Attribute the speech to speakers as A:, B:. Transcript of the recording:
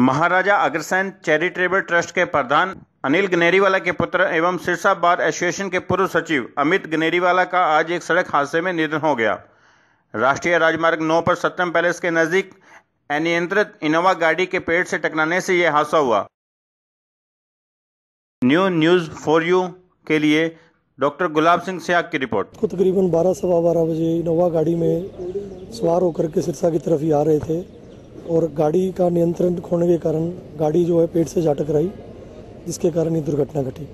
A: महाराजा Agrasen charitable trust के प्रधान अनिल गनेरीवाला के पुत्र एवं सिरसा बार एसोसिएशन के पूर्व सचिव अमित गनेरीवाला का आज एक सड़क हादसे में निधन हो गया राष्ट्रीय राजमार्ग 9 पर सत्यम पैलेस के नजदीक अनियंत्रित इनोवा गाड़ी के पेड़ से टकराने से यह हादसा हुआ न्यू न्यूज फॉर यू के लिए डॉक्टर गुलाब सिंह सियाग की रिपोर्ट
B: को तकरीबन बारह सवा बारह बजे इनोवा गाड़ी में सवार होकर के सिरसा की तरफ ही आ रहे थे और गाड़ी का नियंत्रण खोने के कारण गाड़ी जो है पेड़ से झटक रही जिसके कारण ये दुर्घटना घटी